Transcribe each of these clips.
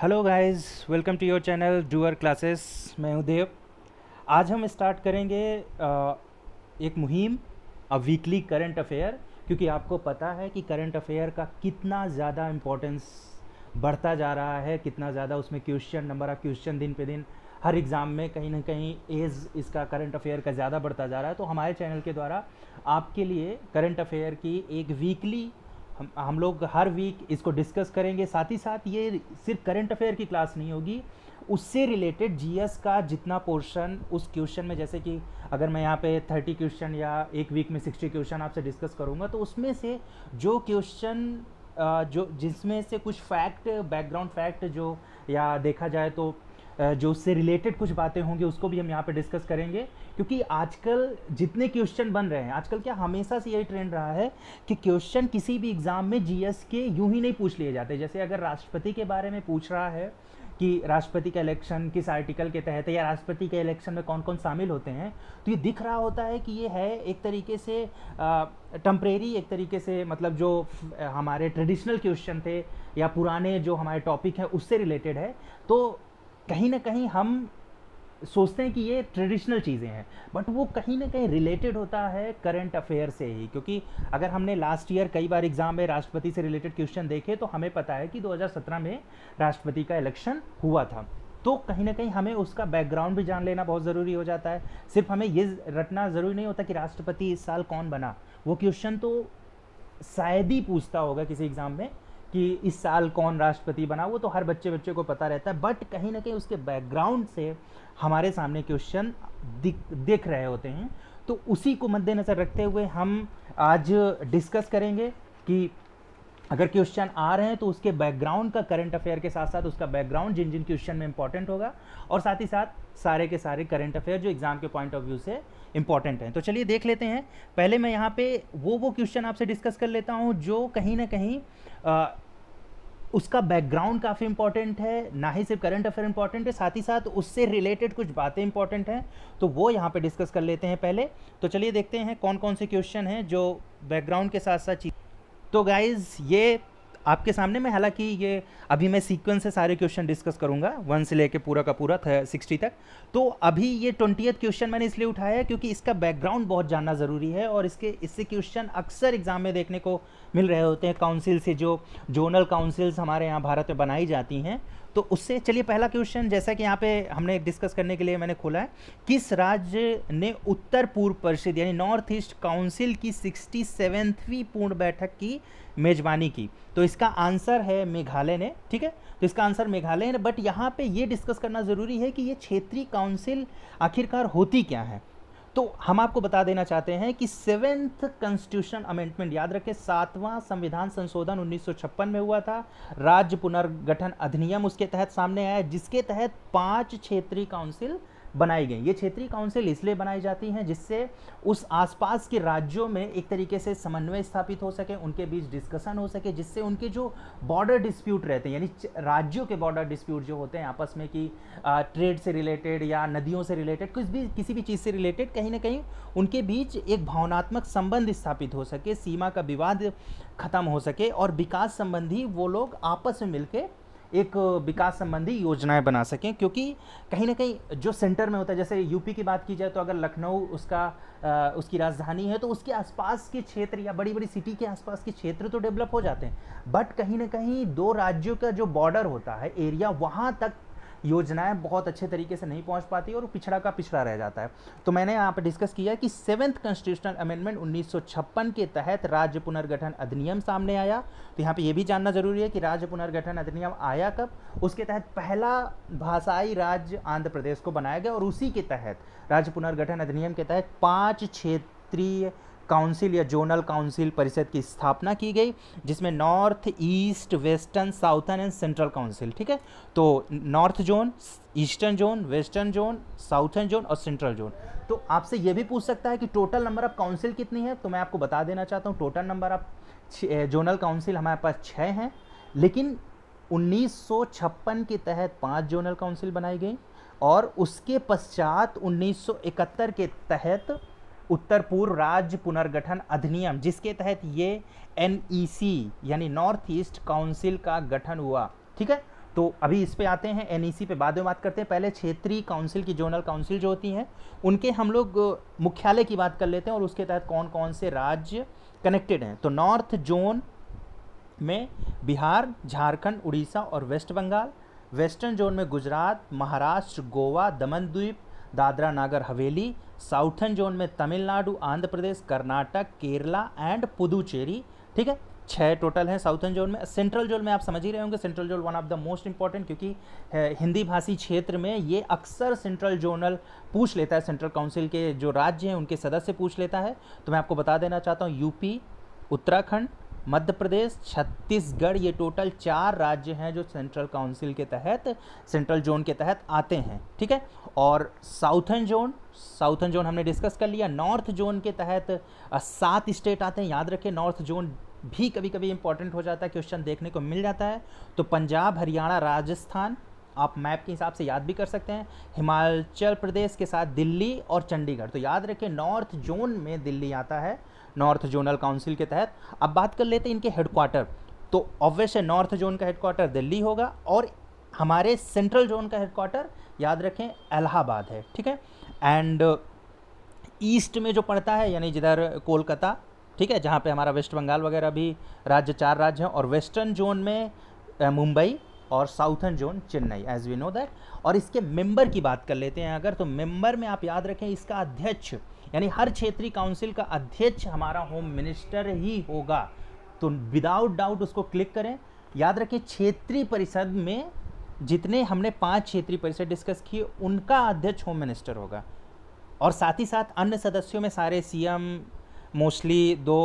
hello guys welcome to your channel doer classes मैं हूं देव आज हम स्टार्ट करेंगे एक मुहिम अ वीकली करंट अफेयर क्योंकि आपको पता है कि करंट अफेयर का कितना ज़्यादा इम्पोर्टेंस बढ़ता जा रहा है कितना ज़्यादा उसमें क्वेश्चन नंबर ऑफ क्वेश्चन दिन पे दिन हर एग्ज़ाम में कहीं ना कहीं एज इसका करंट अफेयर का ज़्यादा बढ़ता जा रहा है तो हमारे चैनल के द्वारा आपके लिए करंट अफेयर की एक वीकली हम हम लोग हर वीक इसको डिस्कस करेंगे साथ ही साथ ये सिर्फ करंट अफेयर की क्लास नहीं होगी उससे रिलेटेड जीएस का जितना पोर्शन उस क्वेश्चन में जैसे कि अगर मैं यहाँ पे थर्टी क्वेश्चन या एक वीक में सिक्सटी क्वेश्चन आपसे डिस्कस करूँगा तो उसमें से जो क्वेश्चन जो जिसमें से कुछ फैक्ट बैकग्राउंड फैक्ट जो या देखा जाए तो जो उससे रिलेटेड कुछ बातें होंगी उसको भी हम यहाँ पे डिस्कस करेंगे क्योंकि आजकल जितने क्वेश्चन बन रहे हैं आजकल क्या हमेशा से यही ट्रेंड रहा है कि क्वेश्चन किसी भी एग्ज़ाम में जी के यूं ही नहीं पूछ लिए जाते जैसे अगर राष्ट्रपति के बारे में पूछ रहा है कि राष्ट्रपति का इलेक्शन किस आर्टिकल के तहत या राष्ट्रपति के इलेक्शन में कौन कौन शामिल होते हैं तो ये दिख रहा होता है कि ये है एक तरीके से टम्परेरी एक तरीके से मतलब जो हमारे ट्रेडिशनल क्वेश्चन थे या पुराने जो हमारे टॉपिक हैं उससे रिलेटेड है तो कहीं ना कहीं हम सोचते हैं कि ये ट्रेडिशनल चीज़ें हैं बट वो कहीं ना कहीं रिलेटेड होता है करंट अफेयर से ही क्योंकि अगर हमने लास्ट ईयर कई बार एग्ज़ाम में राष्ट्रपति से रिलेटेड क्वेश्चन देखे तो हमें पता है कि 2017 में राष्ट्रपति का इलेक्शन हुआ था तो कहीं ना कहीं हमें उसका बैकग्राउंड भी जान लेना बहुत ज़रूरी हो जाता है सिर्फ हमें ये रटना ज़रूरी नहीं होता कि राष्ट्रपति इस साल कौन बना वो क्वेश्चन तो शायद ही पूछता होगा किसी एग्ज़ाम में कि इस साल कौन राष्ट्रपति बना वो तो हर बच्चे बच्चे को पता रहता है बट कहीं ना कहीं उसके बैकग्राउंड से हमारे सामने क्वेश्चन दिख रहे होते हैं तो उसी को मद्देनज़र रखते हुए हम आज डिस्कस करेंगे कि अगर क्वेश्चन आ रहे हैं तो उसके बैकग्राउंड का करंट अफेयर के साथ साथ उसका बैकग्राउंड जिन जिन क्वेश्चन में इंपॉर्टेंट होगा और साथ ही साथ सारे के सारे करंट अफेयर जो एग्जाम के पॉइंट ऑफ व्यू से इंपॉर्टेंट हैं तो चलिए देख लेते हैं पहले मैं यहाँ पे वो वो क्वेश्चन आपसे डिस्कस कर लेता हूँ जो कहीं ना कहीं उसका बैकग्राउंड काफ़ी इंपॉर्टेंट है ना ही सिर्फ करंट अफेयर इंपॉर्टेंट है साथ ही साथ उससे रिलेटेड कुछ बातें इंपॉर्टेंट हैं तो वो यहाँ पे डिस्कस कर लेते हैं पहले तो चलिए देखते हैं कौन कौन से क्वेश्चन हैं जो बैकग्राउंड के साथ साथ चीज तो गाइज़ ये आपके सामने में हालांकि ये अभी मैं सीक्वेंस से सारे क्वेश्चन डिस्कस करूंगा वन से लेके पूरा का पूरा सिक्सटी तक तो अभी ये ट्वेंटी क्वेश्चन मैंने इसलिए उठाया है क्योंकि इसका बैकग्राउंड बहुत जानना ज़रूरी है और इसके इससे क्वेश्चन अक्सर एग्जाम में देखने को मिल रहे होते हैं काउंसिल से जो जोनल काउंसिल्स हमारे यहाँ भारत में बनाई जाती हैं तो उससे चलिए पहला क्वेश्चन जैसा कि यहाँ पे हमने डिस्कस करने के लिए मैंने खोला है किस राज्य ने उत्तर पूर्व परिषद यानी नॉर्थ ईस्ट काउंसिल की सिक्सटी पूर्ण बैठक की मेजबानी की तो इसका आंसर है मेघालय ने ठीक है तो इसका आंसर मेघालय ने बट यहाँ पे ये डिस्कस करना ज़रूरी है कि ये क्षेत्रीय काउंसिल आखिरकार होती क्या है तो हम आपको बता देना चाहते हैं कि सेवेंथ कॉन्स्टिट्यूशन अमेंडमेंट याद रखें सातवां संविधान संशोधन 1956 में हुआ था राज्य पुनर्गठन अधिनियम उसके तहत सामने आया जिसके तहत पांच क्षेत्रीय काउंसिल बनाई गई ये क्षेत्रीय काउंसिल इसलिए बनाई जाती हैं जिससे उस आसपास के राज्यों में एक तरीके से समन्वय स्थापित हो सके उनके बीच डिस्कशन हो सके जिससे उनके जो बॉर्डर डिस्प्यूट रहते हैं यानी राज्यों के बॉर्डर डिस्प्यूट जो होते हैं आपस में कि ट्रेड से रिलेटेड या नदियों से रिलेटेड कुछ भी किसी भी चीज़ से रिलेटेड कहीं ना कहीं उनके बीच एक भावनात्मक संबंध स्थापित हो सके सीमा का विवाद खत्म हो सके और विकास संबंधी वो लोग आपस में मिलकर एक विकास संबंधी योजनाएं बना सकें क्योंकि कहीं ना कहीं जो सेंटर में होता है जैसे यूपी की बात की जाए तो अगर लखनऊ उसका आ, उसकी राजधानी है तो उसके आसपास के क्षेत्र या बड़ी बड़ी सिटी के आसपास के क्षेत्र तो डेवलप हो जाते हैं बट कहीं ना कहीं दो राज्यों का जो बॉर्डर होता है एरिया वहाँ तक योजनाएं बहुत अच्छे तरीके से नहीं पहुंच पाती और पिछड़ा का पिछड़ा रह जाता है तो मैंने यहाँ पर डिस्कस किया कि सेवन्थ कॉन्स्टिट्यूशनल अमेंडमेंट उन्नीस के तहत राज्य पुनर्गठन अधिनियम सामने आया तो यहाँ पर यह भी जानना जरूरी है कि राज्य पुनर्गठन अधिनियम आया कब उसके तहत पहला भाषाई राज्य आंध्र प्रदेश को बनाया गया और उसी के तहत राज्य पुनर्गठन अधिनियम के तहत पाँच क्षेत्रीय काउंसिल या जोनल काउंसिल परिषद की स्थापना की गई जिसमें north east western southern and central council ठीक है तो north zone eastern zone western zone southern zone और सेंट्रल जोन तो आपसे ये भी पूछ सकता है कि टोटल नंबर ऑफ काउंसिल कितनी है तो मैं आपको बता देना चाहता हूँ total number of zonal council हमारे पास छः हैं लेकिन उन्नीस के तहत पाँच जोनल काउंसिल बनाई गई और उसके पश्चात 1971 के तहत उत्तर पूर्व राज्य पुनर्गठन अधिनियम जिसके तहत ये एन e यानी नॉर्थ ईस्ट काउंसिल का गठन हुआ ठीक है तो अभी इस पे आते हैं एन e पे बाद में बात करते हैं पहले क्षेत्रीय काउंसिल की जोनल काउंसिल जो होती हैं उनके हम लोग मुख्यालय की बात कर लेते हैं और उसके तहत कौन कौन से राज्य कनेक्टेड हैं तो नॉर्थ जोन में बिहार झारखंड उड़ीसा और वेस्ट बंगाल वेस्टर्न जोन में गुजरात महाराष्ट्र गोवा दमन द्वीप दादरा नागर हवेली साउथर्न जोन में तमिलनाडु आंध्र प्रदेश कर्नाटक केरला एंड पुदुचेरी ठीक है छः टोटल हैं साउथर्न जोन में सेंट्रल जोन में आप समझ ही रहे होंगे central zone one of the most important क्योंकि हिंदी भाषी क्षेत्र में ये अक्सर सेंट्रल जोनल पूछ लेता है सेंट्रल काउंसिल के जो राज्य हैं उनके सदस्य पूछ लेता है तो मैं आपको बता देना चाहता हूँ यूपी उत्तराखंड मध्य प्रदेश छत्तीसगढ़ ये टोटल चार राज्य हैं जो सेंट्रल काउंसिल के तहत सेंट्रल जोन के तहत आते हैं ठीक है और साउथर्न जोन साउथर्न जोन हमने डिस्कस कर लिया नॉर्थ जोन के तहत सात स्टेट आते हैं याद रखें नॉर्थ जोन भी कभी कभी इंपॉर्टेंट हो जाता है क्वेश्चन देखने को मिल जाता है तो पंजाब हरियाणा राजस्थान आप मैप के हिसाब से याद भी कर सकते हैं हिमाचल प्रदेश के साथ दिल्ली और चंडीगढ़ तो याद रखें नॉर्थ जोन में दिल्ली आता है नॉर्थ जोनल काउंसिल के तहत अब बात कर लेते हैं इनके हेडक्वार्टर तो ऑब्वियस है नॉर्थ जोन का हेडक्वार्टर दिल्ली होगा और हमारे सेंट्रल जोन का हेडक्वार्टर याद रखें इलाहाबाद है ठीक है एंड ईस्ट में जो पड़ता है यानी जिधर कोलकाता ठीक है जहाँ पे हमारा वेस्ट बंगाल वगैरह भी राज्य चार राज्य हैं और वेस्टर्न जोन में मुंबई और southern zone Chennai as we know that और इसके मेंबर की बात कर लेते हैं अगर तो मेंबर में आप याद रखें इसका अध्यक्ष यानी हर क्षेत्रीय काउंसिल का अध्यक्ष हमारा होम मिनिस्टर ही होगा तो विदाउट डाउट उसको क्लिक करें याद रखें क्षेत्रीय परिषद में जितने हमने पांच क्षेत्रीय परिषद डिस्कस किए उनका अध्यक्ष होम मिनिस्टर होगा और साथ ही साथ अन्य सदस्यों में सारे सीएम मोस्टली दो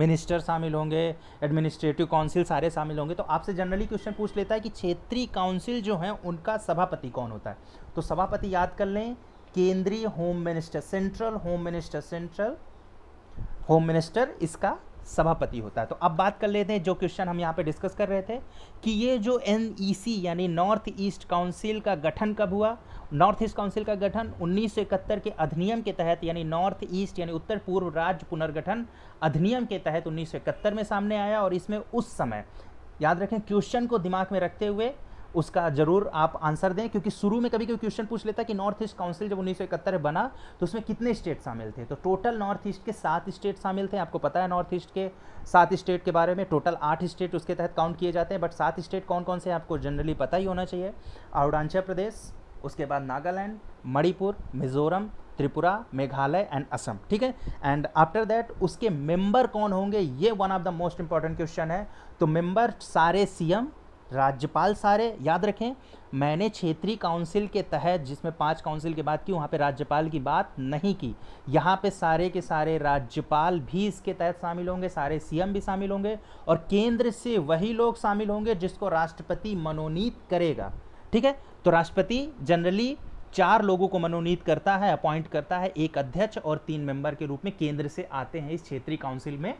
मिनिस्टर शामिल होंगे एडमिनिस्ट्रेटिव काउंसिल सारे शामिल होंगे तो आपसे जनरली क्वेश्चन पूछ लेता है कि क्षेत्रीय काउंसिल जो है उनका सभापति कौन होता है तो सभापति याद कर लें केंद्रीय home minister central home minister central home minister इसका सभापति होता है तो अब बात कर लेते हैं जो क्वेश्चन हम यहाँ पे डिस्कस कर रहे थे कि ये जो एन e यानी नॉर्थ ईस्ट काउंसिल का गठन कब हुआ नॉर्थ ईस्ट काउंसिल का गठन 1971 के अधिनियम के तहत यानी नॉर्थ ईस्ट यानी उत्तर पूर्व राज्य पुनर्गठन अधिनियम के तहत 1971 में सामने आया और इसमें उस समय याद रखें क्वेश्चन को दिमाग में रखते हुए उसका जरूर आप आंसर दें क्योंकि शुरू में कभी कभी क्वेश्चन पूछ लेता कि नॉर्थ ईस्ट काउंसिल जब उन्नीस में बना तो उसमें कितने स्टेट शामिल थे तो टोटल नॉर्थ ईस्ट के सात स्टेट शामिल थे आपको पता है नॉर्थ ईस्ट के सात स्टेट के बारे में टोटल आठ स्टेट उसके तहत काउंट किए जाते हैं बट सात स्टेट कौन कौन से आपको जनरली पता ही होना चाहिए अरुणाचल प्रदेश उसके बाद नागालैंड मणिपुर मिजोरम त्रिपुरा मेघालय एंड असम ठीक है एंड आफ्टर दैट उसके मेंबर कौन होंगे ये one of the most important question है तो मेंबर सारे सीएम राज्यपाल सारे याद रखें मैंने क्षेत्रीय काउंसिल के तहत जिसमें पांच काउंसिल की बात की वहाँ पे राज्यपाल की बात नहीं की यहाँ पे सारे के सारे राज्यपाल भी इसके तहत शामिल होंगे सारे सीएम भी शामिल होंगे और केंद्र से वही लोग शामिल होंगे जिसको राष्ट्रपति मनोनीत करेगा ठीक है तो राष्ट्रपति जनरली चार लोगों को मनोनीत करता है अपॉइंट करता है एक अध्यक्ष और तीन मेंबर के रूप में केंद्र से आते हैं इस क्षेत्रीय काउंसिल में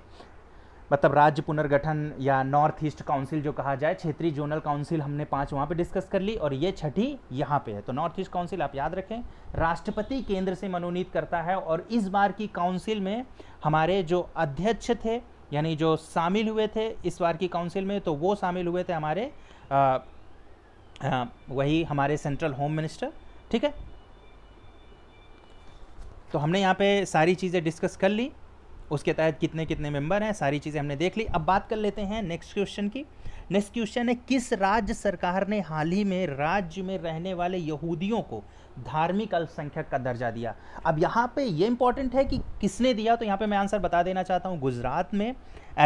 मतलब राज्य पुनर्गठन या नॉर्थ ईस्ट काउंसिल जो कहा जाए क्षेत्रीय जोनल काउंसिल हमने पांच वहाँ पे डिस्कस कर ली और ये छठी यहाँ पे है तो नॉर्थ ईस्ट काउंसिल आप याद रखें राष्ट्रपति केंद्र से मनोनीत करता है और इस बार की काउंसिल में हमारे जो अध्यक्ष थे यानी जो शामिल हुए थे इस बार की काउंसिल में तो वो शामिल हुए थे हमारे आ, आ, वही हमारे सेंट्रल होम मिनिस्टर ठीक है तो हमने यहाँ पे सारी चीज़ें डिस्कस कर ली उसके तहत कितने कितने मेंबर हैं सारी चीज़ें हमने देख ली अब बात कर लेते हैं नेक्स्ट क्वेश्चन की नेक्स्ट क्वेश्चन है किस राज्य सरकार ने हाल ही में राज्य में रहने वाले यहूदियों को धार्मिक अल्पसंख्यक का दर्जा दिया अब यहाँ पे ये इंपॉर्टेंट है कि किसने दिया तो यहाँ पे मैं आंसर बता देना चाहता हूँ गुजरात में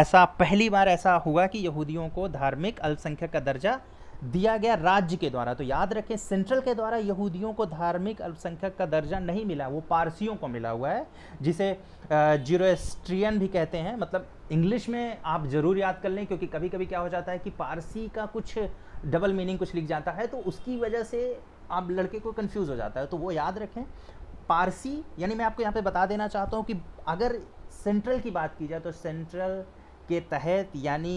ऐसा पहली बार ऐसा हुआ कि यहूदियों को धार्मिक अल्पसंख्यक का दर्जा दिया गया राज्य के द्वारा तो याद रखें सेंट्रल के द्वारा यहूदियों को धार्मिक अल्पसंख्यक का दर्जा नहीं मिला वो पारसियों को मिला हुआ है जिसे जीरोस्ट्रियन भी कहते हैं मतलब इंग्लिश में आप ज़रूर याद कर लें क्योंकि कभी कभी क्या हो जाता है कि पारसी का कुछ डबल मीनिंग कुछ लिख जाता है तो उसकी वजह से आप लड़के को कन्फ्यूज़ हो जाता है तो वो याद रखें पारसी यानी मैं आपको यहाँ पे बता देना चाहता हूँ कि अगर सेंट्रल की बात की जाए तो सेंट्रल के तहत यानी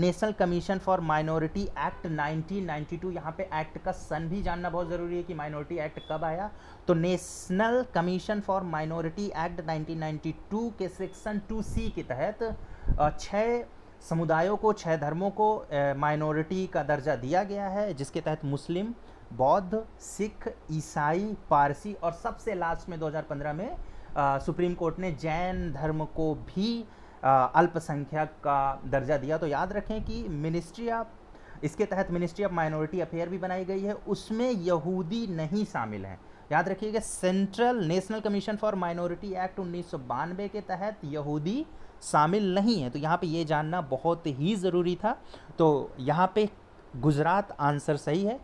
national commission for minority act 1992 यहाँ पर एक्ट का सन भी जानना बहुत ज़रूरी है कि माइनॉरिटी एक्ट कब आया तो national commission for minority act 1992 के सेक्शन सी के तहत छः समुदायों को छः धर्मों को माइनॉरिटी का दर्जा दिया गया है जिसके तहत मुस्लिम बौद्ध सिख ईसाई पारसी और सबसे लास्ट में 2015 में आ, सुप्रीम कोर्ट ने जैन धर्म को भी अल्पसंख्यक का दर्जा दिया तो याद रखें कि मिनिस्ट्री ऑफ इसके तहत मिनिस्ट्री ऑफ माइनॉरिटी अफेयर भी बनाई गई है उसमें यहूदी नहीं शामिल हैं याद रखिएगा central national commission for minority act उन्नीस के तहत यहूदी शामिल नहीं है तो यहाँ पे ये जानना बहुत ही ज़रूरी था तो यहाँ पे गुजरात आंसर सही है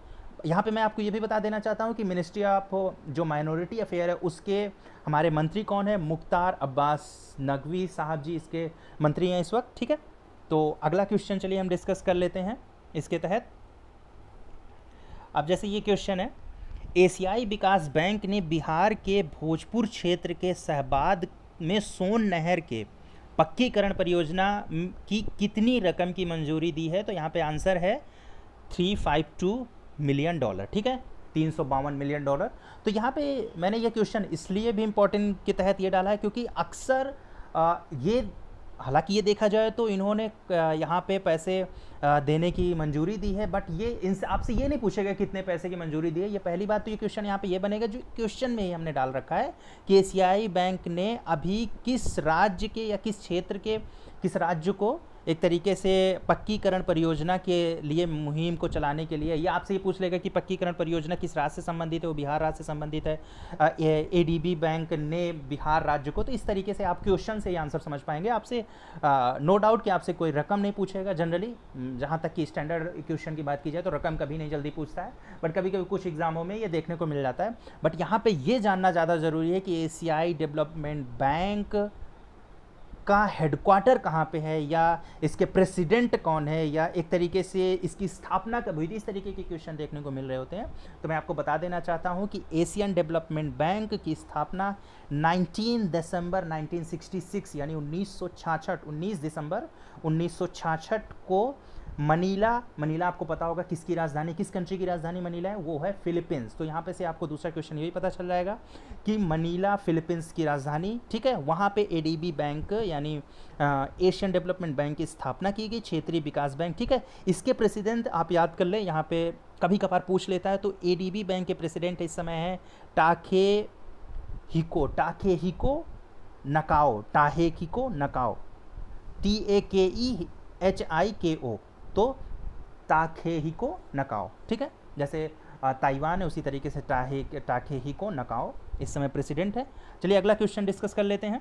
यहाँ पे मैं आपको ये भी बता देना चाहता हूँ कि मिनिस्ट्री ऑफ जो माइनॉरिटी अफेयर है उसके हमारे मंत्री कौन है मुख्तार अब्बास नकवी साहब जी इसके मंत्री हैं इस वक्त ठीक है तो अगला क्वेश्चन चलिए हम डिस्कस कर लेते हैं इसके तहत अब जैसे ये क्वेश्चन है एशियाई विकास बैंक ने बिहार के भोजपुर क्षेत्र के सहबाद में सोन नहर के पक्कीकरण परियोजना की कितनी रकम की मंजूरी दी है तो यहाँ पे आंसर है three five two million dollar ठीक है तीन सौ बावन मिलियन डॉलर तो यहाँ पे मैंने ये क्वेश्चन इसलिए भी इम्पोर्टेंट के तहत ये डाला है क्योंकि अक्सर ये हालांकि ये देखा जाए तो इन्होंने यहाँ पे पैसे देने की मंजूरी दी है बट ये इनसे आपसे ये नहीं पूछेगा कितने पैसे की मंजूरी दी है ये पहली बात तो ये क्वेश्चन यहाँ पे ये बनेगा जो क्वेश्चन में ही हमने डाल रखा है कि एशियाई बैंक ने अभी किस राज्य के या किस क्षेत्र के किस राज्य को एक तरीके से पक्कीकरण परियोजना के लिए मुहिम को चलाने के लिए या आपसे ये पूछ लेगा कि पक्कीकरण परियोजना किस राज्य से संबंधित है वो बिहार राज्य से संबंधित है ए डी बी बैंक ने बिहार राज्य को तो इस तरीके से आप क्वेश्चन से ये आंसर समझ पाएंगे आपसे नो डाउट कि आपसे कोई रकम नहीं पूछेगा जनरली जहाँ तक कि स्टैंडर्ड क्वेश्चन की बात की जाए तो रकम कभी नहीं जल्दी पूछता है बट कभी कभी कुछ एग्जामों में ये देखने को मिल जाता है बट यहाँ पर ये जानना ज़्यादा ज़रूरी है कि ए डेवलपमेंट बैंक इसका हेडक्वार्टर कहाँ पे है या इसके प्रेसिडेंट कौन है या एक तरीके से इसकी स्थापना कब हुई थी इस तरीके के क्वेश्चन देखने को मिल रहे होते हैं तो मैं आपको बता देना चाहता हूँ कि एशियन डेवलपमेंट बैंक की स्थापना 19 दिसंबर 1966 यानी उन्नीस सौ 19 दिसंबर उन्नीस को मनीला मनीला आपको पता होगा किसकी राजधानी किस कंट्री की राजधानी मनीला है वो है फिलीपींस तो यहाँ पे से आपको दूसरा क्वेश्चन यही पता चल जाएगा कि मनीला फिलीपींस की राजधानी ठीक है वहाँ पे एडीबी बैंक यानी एशियन डेवलपमेंट बैंक की स्थापना की गई क्षेत्रीय विकास बैंक ठीक है इसके प्रेसिडेंट आप याद कर लें यहाँ पे कभी कभार पूछ लेता है तो ए बैंक के प्रेसिडेंट इस समय हैं टाके हिको टाखे हिको नकाओ टाहे हिको नकाओ टी ए के ई एच आई के ओ तो ताखे ही को नकाओ ठीक है जैसे ताइवान है उसी तरीके से टाहे टाखे ही को नकाओ इस समय प्रेसिडेंट है चलिए अगला क्वेश्चन डिस्कस कर लेते हैं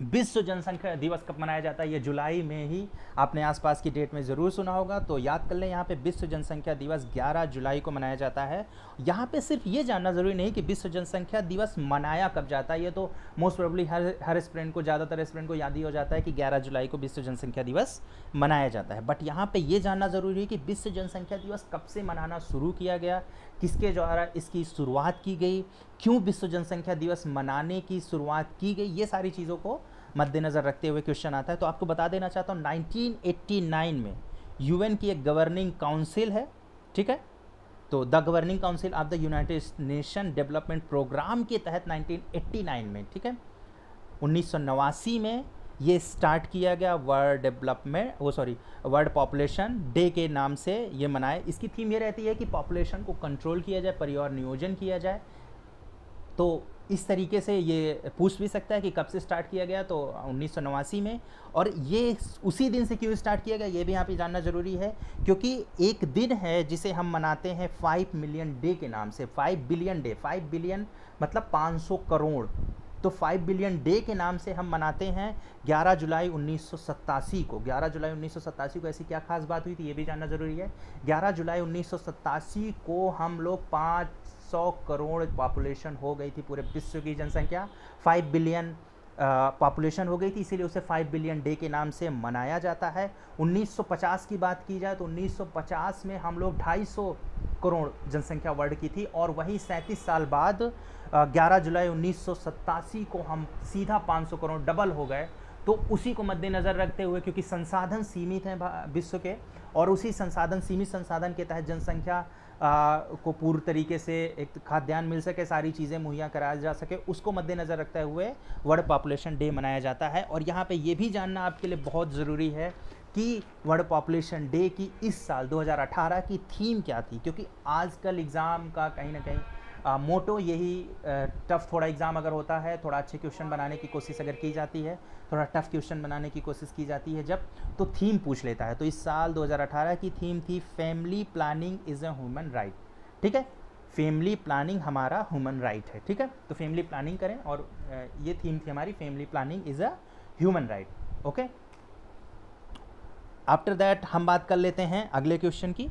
विश्व जनसंख्या दिवस कब मनाया जाता है ये जुलाई में ही आपने आसपास की डेट में ज़रूर सुना होगा तो याद कर लें यहाँ पे विश्व जनसंख्या दिवस 11 जुलाई को मनाया जाता है यहाँ पे सिर्फ ये जानना ज़रूरी नहीं कि विश्व जनसंख्या दिवस मनाया कब जाता है ये तो मोस्ट प्रोबली हर हर स्टूडेंट को ज़्यादातर स्टूडेंट को याद ही हो जाता है कि ग्यारह जुलाई को विश्व जनसंख्या दिवस मनाया जाता है बट यहाँ पर ये जानना ज़रूरी है कि विश्व जनसंख्या दिवस कब से मनाना शुरू किया गया किसके द्वारा इसकी शुरुआत की गई क्यों विश्व जनसंख्या दिवस मनाने की शुरुआत की गई ये सारी चीज़ों को मद्देनज़र रखते हुए क्वेश्चन आता है तो आपको बता देना चाहता हूँ नाइनटीन में यू की एक गवर्निंग काउंसिल है ठीक है तो the governing council of the United Nation development programme के तहत 1989 में ठीक है उन्नीस में ये स्टार्ट किया गया वर्ल्ड डेवलपमेंट वो सॉरी वर्ल्ड पॉपुलेशन डे के नाम से ये मनाए इसकी थीम ये रहती है कि पॉपुलेशन को कंट्रोल किया जाए परिवार नियोजन किया जाए तो इस तरीके से ये पूछ भी सकता है कि कब से स्टार्ट किया गया तो उन्नीस में और ये उसी दिन से क्यों स्टार्ट किया गया ये भी यहाँ पे जानना ज़रूरी है क्योंकि एक दिन है जिसे हम मनाते हैं फाइव मिलियन डे के नाम से five billion day five billion मतलब 500 करोड़ तो 5 बिलियन डे के नाम से हम मनाते हैं 11 जुलाई उन्नीस को 11 जुलाई उन्नीस को ऐसी क्या खास बात हुई थी ये भी जानना ज़रूरी है 11 जुलाई उन्नीस को हम लोग पाँच सौ करोड़ पॉपुलेशन हो गई थी पूरे विश्व की जनसंख्या फाइव बिलियन पॉपुलेशन हो गई थी इसीलिए उसे फाइव बिलियन डे के नाम से मनाया जाता है 1950 की बात की जाए तो 1950 में हम लोग 250 करोड़ जनसंख्या वर्ल्ड की थी और वही सैंतीस साल बाद 11 जुलाई उन्नीस को हम सीधा 500 करोड़ डबल हो गए तो उसी को मद्देनज़र रखते हुए क्योंकि संसाधन सीमित हैं विश्व के और उसी संसाधन सीमित संसाधन के तहत जनसंख्या को पूर्ण तरीके से एक खाद्यान्न मिल सके सारी चीज़ें मुहैया कराया जा सके उसको मद्देनज़र रखते हुए वर्ल्ड पॉपुलेशन डे मनाया जाता है और यहाँ पे ये भी जानना आपके लिए बहुत ज़रूरी है कि वर्ल्ड पॉपुलेशन डे की इस साल 2018 की थीम क्या थी क्योंकि आजकल एग्ज़ाम का कहीं ना कहीं मोटो यही टफ़ थोड़ा एग्ज़ाम अगर होता है थोड़ा अच्छे क्वेश्चन बनाने की कोशिश अगर की जाती है थोड़ा टफ़ क्वेश्चन बनाने की कोशिश की जाती है जब तो थीम पूछ लेता है तो इस साल 2018 की थीम थी family planning is a human right ठीक है फैमिली प्लानिंग हमारा ह्यूमन राइट है ठीक है तो फैमिली प्लानिंग करें और ये थीम थी हमारी family planning is a human right okay after that हम बात कर लेते हैं अगले क्वेश्चन की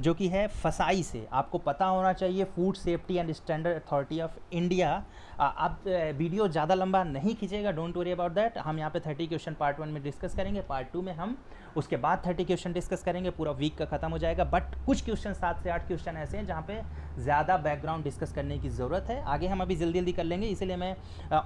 जो कि है फसाई से आपको पता होना चाहिए food safety and standard authority of India आप वीडियो ज़्यादा लंबा नहीं खींचेगा डोंट वरी अबाउट दैट हम यहाँ पे थर्टी क्वेश्चन पार्ट वन में डिस्कस करेंगे पार्ट टू में हम उसके बाद थर्टी क्वेश्चन डिस्कस करेंगे पूरा वीक का खत्म हो जाएगा बट कुछ क्वेश्चन सात से आठ क्वेश्चन ऐसे हैं जहाँ पे ज़्यादा बैकग्राउंड डिस्कस करने की ज़रूरत है आगे हम अभी जल्दी जल्दी कर लेंगे इसीलिए मैं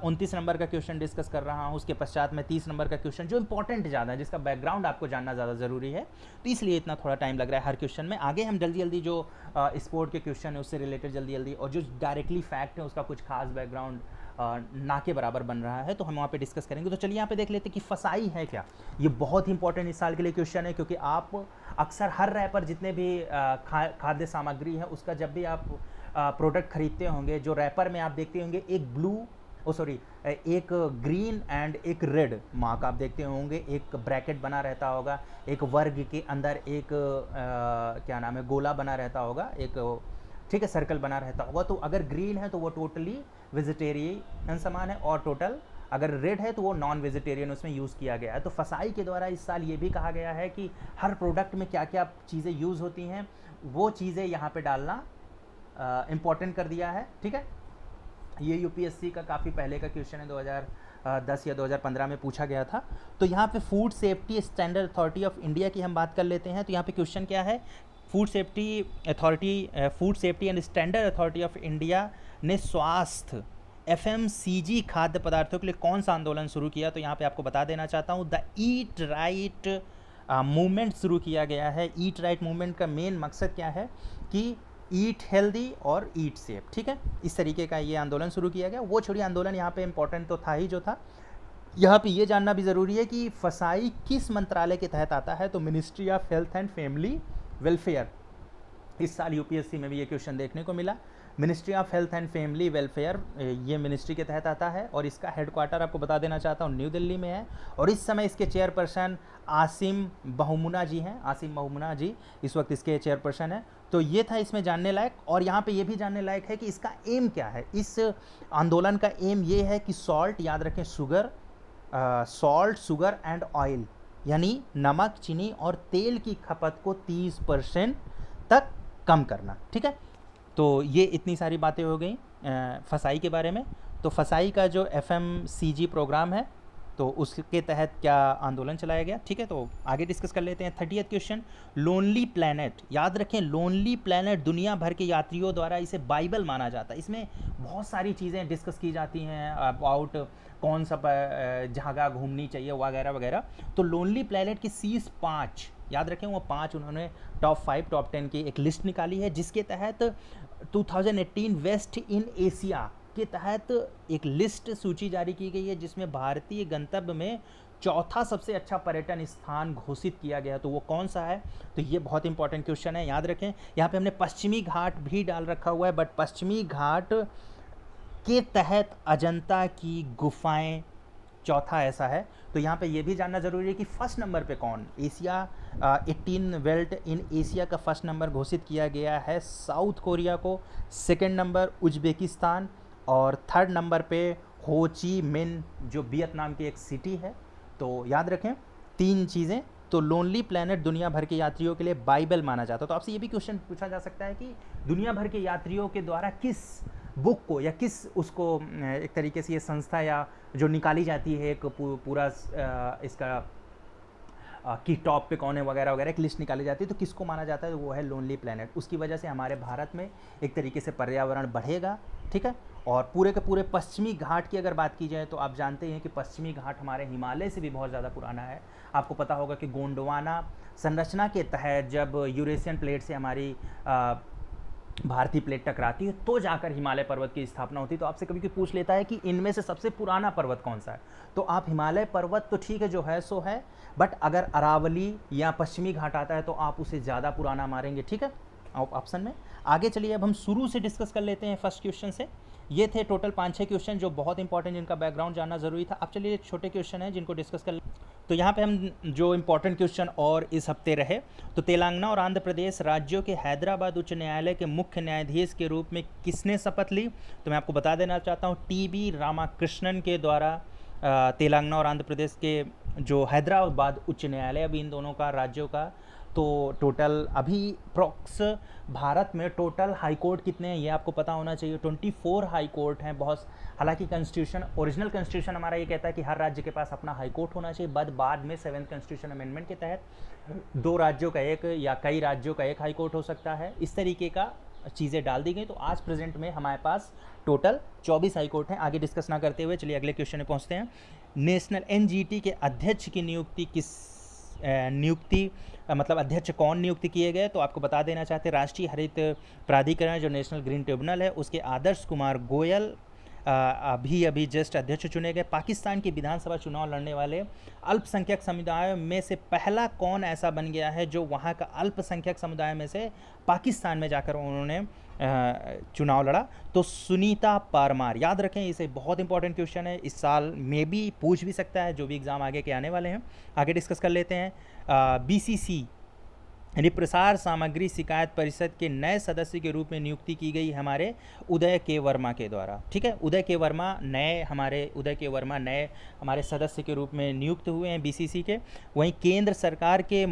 उनतीस नंबर का क्वेश्चन डिस्कस कर रहा हूँ उसके पश्चात में तीस नंबर का क्वेश्चन जो इंपॉर्टेंट ज़्यादा है जिसका बैकग्राउंड आपको जानना ज़्यादा ज़रूरी है तो इसलिए इतना थोड़ा टाइम लग रहा है हर क्वेश्चन में आगे हम जल्दी जल्दी जो स्पोर्ट के क्वेश्चन है उससे रिलेटेड जल्दी जल्दी और जो डायरेक्टली फैक्ट है उसका कुछ खास बैकग्राउंड अराउंड ना के बराबर बन रहा है तो हम वहाँ पे डिस्कस करेंगे तो चलिए यहाँ पे देख लेते कि फसाई है क्या ये बहुत इंपॉर्टेंट इस साल के लिए क्वेश्चन है क्योंकि आप अक्सर हर रैप पर जितने भी खाद्य सामग्री है उसका जब भी आप प्रोडक्ट खरीदते होंगे जो रैपर में आप देखते होंगे एक ब्लू ओ सॉरी एक ग्रीन एंड एक रेड मार्क आप देखते होंगे एक ब्रैकेट बना रहता होगा एक वर्ग के अंदर एक आ, क्या नाम है गोला बना रहता होगा एक ठीक है सर्कल बना रहता होगा तो अगर ग्रीन है तो वो टोटली वेजिटेरियन समान है और टोटल अगर रेड है तो वो नॉन वेजिटेरियन उसमें यूज़ किया गया है तो फसाई के द्वारा इस साल ये भी कहा गया है कि हर प्रोडक्ट में क्या क्या चीज़ें यूज़ होती हैं वो चीज़ें यहाँ पे डालना इम्पॉर्टेंट कर दिया है ठीक है ये यूपीएससी का काफ़ी पहले का क्वेश्चन है दो दस या 2015 में पूछा गया था तो यहाँ पे food safety standard authority of India की हम बात कर लेते हैं तो यहाँ पे क्वेश्चन क्या है food safety authority food safety and standard authority of India ने स्वास्थ्य एफ एम सी जी खाद्य पदार्थों के लिए कौन सा आंदोलन शुरू किया तो यहाँ पे आपको बता देना चाहता हूँ द ईट राइट मूवमेंट शुरू किया गया है ईट राइट मूवमेंट का मेन मकसद क्या है कि ईट हेल्दी और ईट सेफ ठीक है इस तरीके का ये आंदोलन शुरू किया गया वो छोड़िए आंदोलन यहाँ पे इम्पोर्टेंट तो था ही जो था यहाँ पे ये जानना भी ज़रूरी है कि फसाई किस मंत्रालय के तहत आता है तो ministry of health and family welfare इस साल यूपीएससी में भी ये क्वेश्चन देखने को मिला ministry of health and family welfare ये मिनिस्ट्री के तहत आता है और इसका हेडक्वार्टर आपको बता देना चाहता हूँ न्यू दिल्ली में है और इस समय इसके चेयरपर्सन आसिम बहुमुना जी हैं आसिम बहुमुना जी इस वक्त इसके चेयरपर्सन हैं तो ये था इसमें जानने लायक और यहाँ पे ये भी जानने लायक है कि इसका एम क्या है इस आंदोलन का एम ये है कि सॉल्ट याद रखें sugar salt sugar and oil यानी नमक चीनी और तेल की खपत को 30 परसेंट तक कम करना ठीक है तो ये इतनी सारी बातें हो गई फसाई के बारे में तो फसाई का जो एफ प्रोग्राम है तो उसके तहत क्या आंदोलन चलाया गया ठीक है तो आगे डिस्कस कर लेते हैं थर्टी क्वेश्चन लोनली प्लानट याद रखें लोनली प्लानट दुनिया भर के यात्रियों द्वारा इसे बाइबल माना जाता है इसमें बहुत सारी चीज़ें डिस्कस की जाती हैं अबाउट कौन सा जगह घूमनी चाहिए वगैरह वगैरह तो लोनली प्लानट की सीज पाँच याद रखें वो पाँच उन्होंने टॉप फाइव टॉप टेन की एक लिस्ट निकाली है जिसके तहत 2018 वेस्ट इन एशिया के तहत एक लिस्ट सूची जारी की गई है जिसमें भारतीय गंतव्य में चौथा सबसे अच्छा पर्यटन स्थान घोषित किया गया तो वो कौन सा है तो ये बहुत इंपॉर्टेंट क्वेश्चन है याद रखें यहाँ पे हमने पश्चिमी घाट भी डाल रखा हुआ है बट पश्चिमी घाट के तहत अजंता की गुफाएं चौथा ऐसा है तो यहाँ पे ये भी जानना ज़रूरी है कि फर्स्ट नंबर पे कौन Asia eighteen welt in Asia का फर्स्ट नंबर घोषित किया गया है साउथ कोरिया को सेकेंड नंबर उज्बेकिस्तान और थर्ड नंबर पे होची मिन जो वियतनाम की एक सिटी है तो याद रखें तीन चीज़ें तो लोनली प्लानट दुनिया भर के यात्रियों के लिए बाइबल माना जाता है तो आपसे ये भी क्वेश्चन पूछा जा सकता है कि दुनिया भर के यात्रियों के द्वारा किस बुक को या किस उसको एक तरीके से ये संस्था या जो निकाली जाती है एक पूरा इसका कि टॉप पे कौन है वगैरह वगैरह एक लिस्ट निकाली जाती है तो किसको माना जाता है वो है लोनली प्लानट उसकी वजह से हमारे भारत में एक तरीके से पर्यावरण बढ़ेगा ठीक है और पूरे के पूरे पश्चिमी घाट की अगर बात की जाए तो आप जानते हैं कि पश्चिमी घाट हमारे हिमालय से भी बहुत ज़्यादा पुराना है आपको पता होगा कि गोंडवाना संरचना के तहत जब यूरेशियन प्लेट से हमारी आ, भारतीय प्लेट टकराती है तो जाकर हिमालय पर्वत की स्थापना होती है तो आपसे कभी कभी पूछ लेता है कि इनमें से सबसे पुराना पर्वत कौन सा है तो आप हिमालय पर्वत तो ठीक है जो है सो है बट अगर अरावली या पश्चिमी घाट आता है तो आप उसे ज़्यादा पुराना मारेंगे ठीक है ऑप्शन में आगे चलिए अब हम शुरू से डिस्कस कर लेते हैं फर्स्ट क्वेश्चन से ये थे टोटल पाँच छः क्वेश्चन जो बहुत इंपॉर्टेंट जिनका बैकग्राउंड जानना जरूरी था अब चलिए छोटे क्वेश्चन हैं जिनको डिस्कस कर तो यहाँ पे हम जो इम्पोर्टेंट क्वेश्चन और इस हफ्ते रहे तो तेलंगाना और आंध्र प्रदेश राज्यों के हैदराबाद उच्च न्यायालय के मुख्य न्यायाधीश के रूप में किसने शपथ ली तो मैं आपको बता देना चाहता हूँ टी बी रामाकृष्णन के द्वारा तेलंगाना और आंध्र प्रदेश के जो हैदराबाद उच्च न्यायालय अभी इन दोनों का राज्यों का तो टोटल अभी प्रॉक्स भारत में टोटल हाई कोर्ट कितने हैं ये आपको पता होना चाहिए 24 हाई कोर्ट हैं बहुत हालांकि कॉन्स्टिट्यूशन ओरिजिनल कॉन्स्टिट्यूशन हमारा ये कहता है कि हर राज्य के पास अपना हाई कोर्ट होना चाहिए बद बाद में सेवन्थ कॉन्स्टिट्यूशन अमेंडमेंट के तहत दो राज्यों का एक या कई राज्यों का एक हाईकोर्ट हो सकता है इस तरीके का चीज़ें डाल दी गई तो आज प्रेजेंट में हमारे पास टोटल 24 हाई कोर्ट हैं आगे डिस्कस ना करते हुए चलिए अगले क्वेश्चन में पहुंचते हैं नेशनल एनजीटी के अध्यक्ष की नियुक्ति किस नियुक्ति मतलब अध्यक्ष कौन नियुक्ति किए गए तो आपको बता देना चाहते हैं राष्ट्रीय हरित प्राधिकरण जो नेशनल ग्रीन ट्रिब्यूनल है उसके आदर्श कुमार गोयल अभी अभी जस्ट अध्यक्ष चुने गए पाकिस्तान की विधानसभा चुनाव लड़ने वाले अल्पसंख्यक समुदायों में से पहला कौन ऐसा बन गया है जो वहाँ का अल्पसंख्यक समुदाय में से पाकिस्तान में जाकर उन्होंने चुनाव लड़ा तो सुनीता परमार याद रखें इसे बहुत इंपॉर्टेंट क्वेश्चन है इस साल में भी पूछ भी सकता है जो भी एग्ज़ाम आगे के आने वाले हैं आगे डिस्कस कर लेते हैं बीसीसी यानी प्रसार सामग्री शिकायत परिषद के नए सदस्य के रूप में नियुक्ति की गई हमारे उदय के वर्मा के द्वारा ठीक है उदय के वर्मा नए हमारे उदय के वर्मा नए हमारे सदस्य के रूप में नियुक्त हुए हैं बीसीसी के वहीं केंद्र सरकार के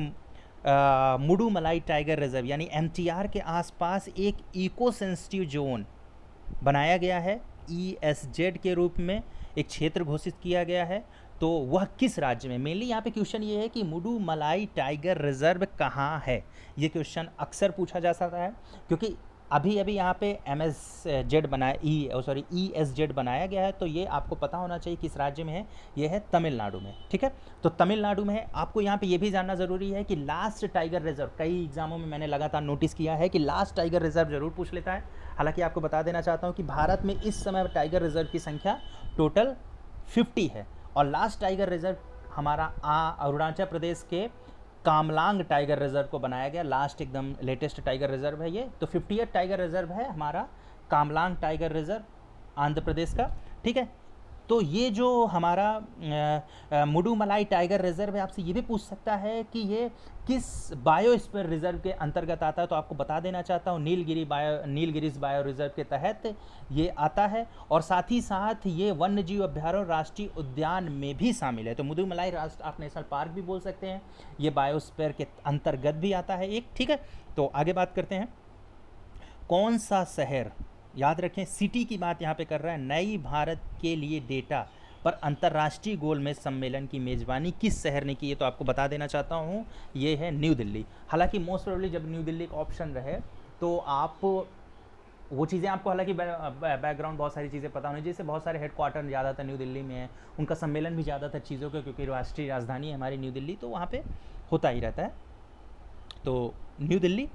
मुडू मलाई टाइगर रिजर्व यानी एम के आसपास एक इको सेंसिटिव जोन बनाया गया है ई एस जेड के रूप में एक क्षेत्र घोषित किया गया है तो वह किस राज्य में मेनली यहाँ पे क्वेश्चन ये है कि मुडू मलाई टाइगर रिजर्व कहाँ है ये क्वेश्चन अक्सर पूछा जा सकता है क्योंकि अभी अभी यहाँ पे एम एस जेड बनाया E sorry E S Z बनाया गया है तो ये आपको पता होना चाहिए किस राज्य में है ये है तमिलनाडु में ठीक है तो तमिलनाडु में है आपको यहाँ पे ये भी जानना ज़रूरी है कि लास्ट टाइगर रिजर्व कई एग्जामों में मैंने लगातार नोटिस किया है कि लास्ट टाइगर रिजर्व ज़रूर पूछ लेता है हालाँकि आपको बता देना चाहता हूँ कि भारत में इस समय टाइगर रिजर्व की संख्या टोटल फिफ्टी है और लास्ट टाइगर रिजर्व हमारा अरुणाचल प्रदेश के कामलांग टाइगर रिजर्व को बनाया गया लास्ट एकदम लेटेस्ट टाइगर रिजर्व है ये तो फिफ्टी टाइगर रिजर्व है हमारा कामलांग टाइगर रिजर्व आंध्र प्रदेश का ठीक है तो ये जो हमारा मुडू मलाई टाइगर रिजर्व है आपसे ये भी पूछ सकता है कि ये किस बायोस्फीयर रिजर्व के अंतर्गत आता है तो आपको बता देना चाहता हूँ Nilgiri bio Nilgiris bio reserve के तहत ये आता है और साथ ही साथ ये वन्य जीव अभ्यारण्य राष्ट्रीय उद्यान में भी शामिल है तो मुदुमलाई राष्ट्र आप नेशनल पार्क भी बोल सकते हैं ये स्पेयर के अंतर्गत भी आता है एक ठीक है तो आगे बात करते हैं कौन सा शहर याद रखें सिटी की बात यहाँ पे कर रहा है नई भारत के लिए डेटा पर अंतर्राष्ट्रीय गोल में सम्मेलन की मेज़बानी किस शहर ने की ये तो आपको बता देना चाहता हूँ ये है न्यू दिल्ली हालांकि मोस्ट प्रोबली जब न्यू दिल्ली का ऑप्शन रहे तो आप वो चीज़ें आपको हालांकि बैकग्राउंड बहुत सारी चीज़ें पता होनी जैसे बहुत सारे हेडक्वार्टर ज़्यादातर न्यू दिल्ली में है उनका सम्मेलन भी ज़्यादातर चीज़ों का क्योंकि राष्ट्रीय राजधानी है हमारी न्यू दिल्ली तो वहाँ पर होता ही रहता है तो न्यू दिल्ली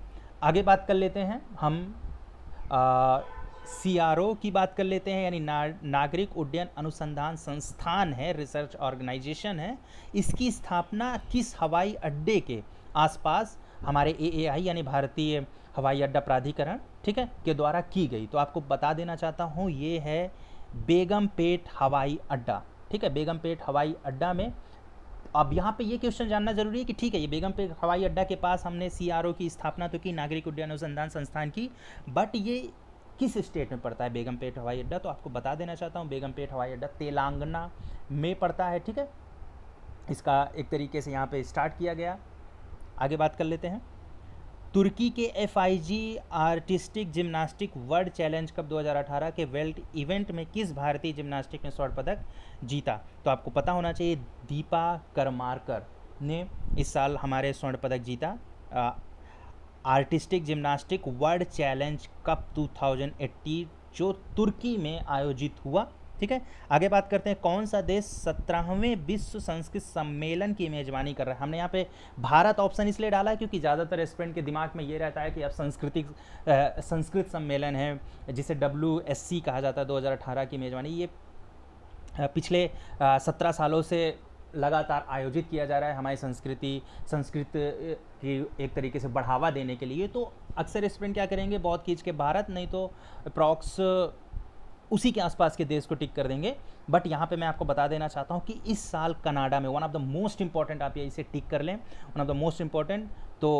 आगे बात कर लेते हैं हम सी की बात कर लेते हैं यानी ना, नागरिक उड्डयन अनुसंधान संस्थान है रिसर्च ऑर्गेनाइजेशन है इसकी स्थापना किस हवाई अड्डे के आसपास हमारे ए यानी भारतीय हवाई अड्डा प्राधिकरण ठीक है के द्वारा की गई तो आपको बता देना चाहता हूँ ये है बेगमपेट हवाई अड्डा ठीक है बेगमपेट हवाई अड्डा में अब यहाँ पे ये क्वेश्चन जानना जरूरी है कि ठीक है ये बेगमपेट हवाई अड्डा के पास हमने सी की स्थापना तो की नागरिक उड्डयन अनुसंधान संस्थान की बट ये किस स्टेट में पड़ता है बेगमपेट हवाई अड्डा तो आपको बता देना चाहता हूँ बेगमपेट हवाई अड्डा तेलंगाना में पड़ता है ठीक है इसका एक तरीके से यहाँ पे स्टार्ट किया गया आगे बात कर लेते हैं तुर्की के F artistic gymnastic world challenge cup 2018 के वेल्ट इवेंट में किस भारतीय जिम्नास्टिक ने स्वर्ण पदक जीता तो आपको पता होना चाहिए दीपा करमारकर ने इस साल हमारे स्वर्ण पदक जीता artistic gymnastic world challenge cup 2018 जो तुर्की में आयोजित हुआ ठीक है आगे बात करते हैं कौन सा देश सत्रहवें विश्व संस्कृत सम्मेलन की मेजबानी कर रहा है हमने यहाँ पे भारत ऑप्शन इसलिए डाला है क्योंकि ज़्यादातर स्टूडेंट के दिमाग में ये रहता है कि अब संस्कृति संस्कृत सम्मेलन है जिसे डब्ल्यू कहा जाता है दो की मेजबानी ये पिछले सत्रह सालों से लगातार आयोजित किया जा रहा है हमारी संस्कृति संस्कृत की एक तरीके से बढ़ावा देने के लिए तो अक्सर स्टूडेंट क्या करेंगे बहुत खींच के भारत नहीं तो प्रॉक्स उसी के आसपास के देश को टिक कर देंगे बट यहाँ पे मैं आपको बता देना चाहता हूँ कि इस साल कनाडा में one of the most important आप ये इसे टिक कर लें one of the most important तो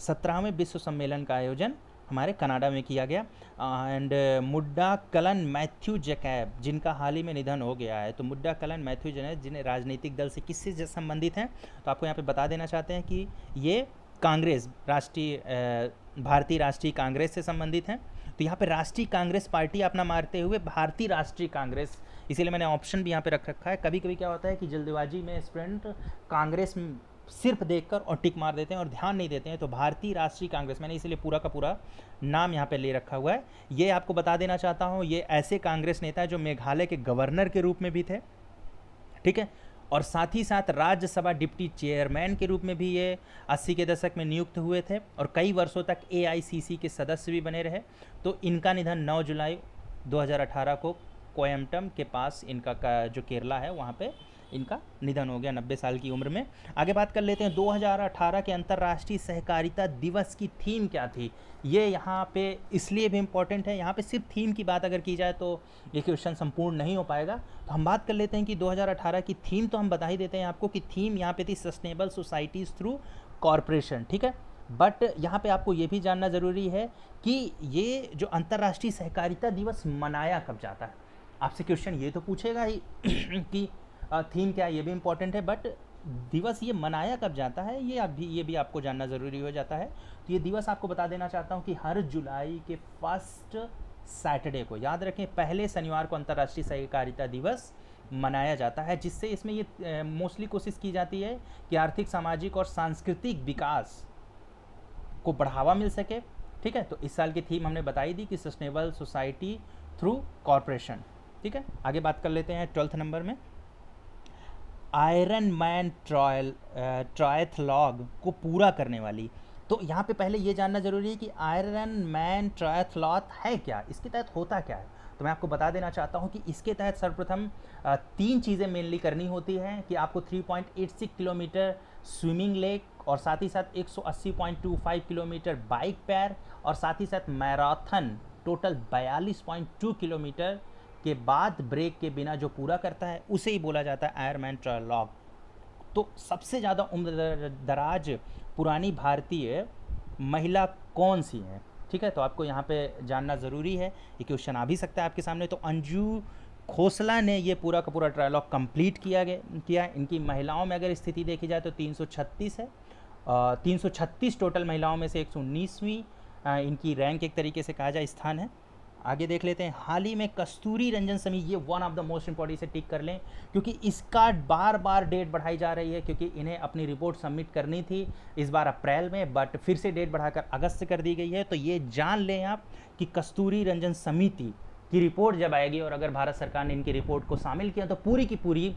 सत्रहवें विश्व सम्मेलन का आयोजन हमारे कनाडा में किया गया एंड uh, मुड्डा कलन मैथ्यू जैकैब जिनका हाल ही में निधन हो गया है तो मुड्डा कलन मैथ्यू जो जिन्हें राजनीतिक दल से किससे संबंधित हैं तो आपको यहाँ पे बता देना चाहते हैं कि ये कांग्रेस राष्ट्रीय भारतीय राष्ट्रीय कांग्रेस से संबंधित हैं तो यहाँ पे राष्ट्रीय कांग्रेस पार्टी अपना मारते हुए भारतीय राष्ट्रीय कांग्रेस इसीलिए मैंने ऑप्शन भी यहाँ पे रख रखा है कभी कभी क्या होता है कि जल्दबाजी में स्प्रेंट कांग्रेस सिर्फ देखकर और टिक मार देते हैं और ध्यान नहीं देते हैं तो भारतीय राष्ट्रीय कांग्रेस मैंने इसलिए पूरा का पूरा नाम यहाँ पे ले रखा हुआ है ये आपको बता देना चाहता हूँ ये ऐसे कांग्रेस नेता है जो मेघालय के गवर्नर के रूप में भी थे ठीक है और साथ ही साथ राज्यसभा डिप्टी चेयरमैन के रूप में भी ये अस्सी के दशक में नियुक्त हुए थे और कई वर्षों तक ए के सदस्य भी बने रहे तो इनका निधन नौ जुलाई दो को कोयम्टम के पास इनका जो केरला है वहाँ पर इनका निधन हो गया नब्बे साल की उम्र में आगे बात कर लेते हैं 2018 के अंतर्राष्ट्रीय सहकारिता दिवस की थीम क्या थी ये यहाँ पे इसलिए भी इम्पॉर्टेंट है यहाँ पे सिर्फ थीम की बात अगर की जाए तो ये क्वेश्चन संपूर्ण नहीं हो पाएगा तो हम बात कर लेते हैं कि 2018 की थीम तो हम बता ही देते हैं आपको कि थीम यहाँ पे थी सस्टेनेबल सोसाइटीज़ थ्रू कॉरपोरेशन ठीक है बट यहाँ पे आपको ये भी जानना ज़रूरी है कि ये जो अंतर्राष्ट्रीय सहकारिता दिवस मनाया कब जाता है आपसे क्वेश्चन ये तो पूछेगा ही कि थीम क्या है ये भी इम्पोर्टेंट है बट दिवस ये मनाया कब जाता है ये आप भी ये भी आपको जानना ज़रूरी हो जाता है तो ये दिवस आपको बता देना चाहता हूँ कि हर जुलाई के फर्स्ट सैटरडे को याद रखें पहले शनिवार को अंतर्राष्ट्रीय सहकारिता दिवस मनाया जाता है जिससे इसमें ये मोस्टली कोशिश की जाती है कि आर्थिक सामाजिक और सांस्कृतिक विकास को बढ़ावा मिल सके ठीक है तो इस साल की थीम हमने बताई दी कि सस्टेनेबल सोसाइटी थ्रू कॉरपोरेशन ठीक है आगे बात कर लेते हैं ट्वेल्थ नंबर में आयरन मैन ट्रायल ट्रायथलॉग को पूरा करने वाली तो यहाँ पे पहले ये जानना ज़रूरी है कि आयरन मैन ट्रायथलॉथ है क्या इसके तहत होता क्या है तो मैं आपको बता देना चाहता हूँ कि इसके तहत सर्वप्रथम uh, तीन चीज़ें मेनली करनी होती हैं कि आपको 3.86 किलोमीटर स्विमिंग लेक और साथ ही साथ 180.25 किलोमीटर बाइक पैर और साथ ही साथ मैराथन टोटल 42.2 किलोमीटर के बाद ब्रेक के बिना जो पूरा करता है उसे ही बोला जाता है आयरमैन ट्रायलॉग तो सबसे ज़्यादा उम्र दराज पुरानी भारतीय महिला कौन सी हैं ठीक है तो आपको यहाँ पे जानना ज़रूरी है ये क्वेश्चन आ भी सकता है आपके सामने तो अंजू खोसला ने ये पूरा का पूरा ट्रायलॉग कंप्लीट किया गया किया इनकी महिलाओं में अगर स्थिति देखी जाए तो 336 है तीन टोटल महिलाओं में से एक इनकी रैंक एक तरीके से कहा जाए स्थान है आगे देख लेते हैं हाल ही में कस्तूरी रंजन समी ये one of the most important से टिक कर लें क्योंकि इसका बार बार डेट बढ़ाई जा रही है क्योंकि इन्हें अपनी रिपोर्ट सबमिट करनी थी इस बार अप्रैल में बट फिर से डेट बढ़ाकर अगस्त से कर दी गई है तो ये जान लें आप कि कस्तूरी रंजन समिति की रिपोर्ट जब आएगी और अगर भारत सरकार ने इनकी रिपोर्ट को शामिल किया तो पूरी की पूरी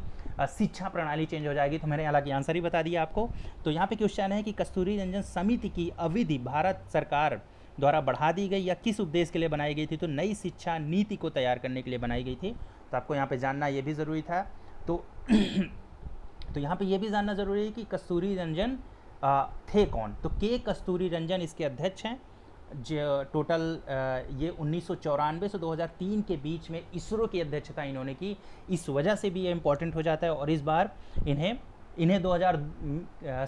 शिक्षा प्रणाली चेंज हो जाएगी तो मैंने हालांकि आंसर ही बता दिया आपको तो यहाँ पे क्वेश्चन है कि कस्तूरी रंजन समिति की अविधि भारत सरकार द्वारा बढ़ा दी गई या किस उद्देश्य के लिए बनाई गई थी तो नई शिक्षा नीति को तैयार करने के लिए बनाई गई थी तो आपको यहाँ पर जानना ये भी ज़रूरी था तो तो यहाँ पे ये भी जानना ज़रूरी है कि कस्तूरी रंजन थे कौन तो के कस्तूरी रंजन इसके अध्यक्ष हैं जो टोटल ये उन्नीस से 2003 के बीच में इसरो की अध्यक्षता इन्होंने की इस वजह से भी ये इम्पोर्टेंट हो जाता है और इस बार इन्हें इन्हें 2000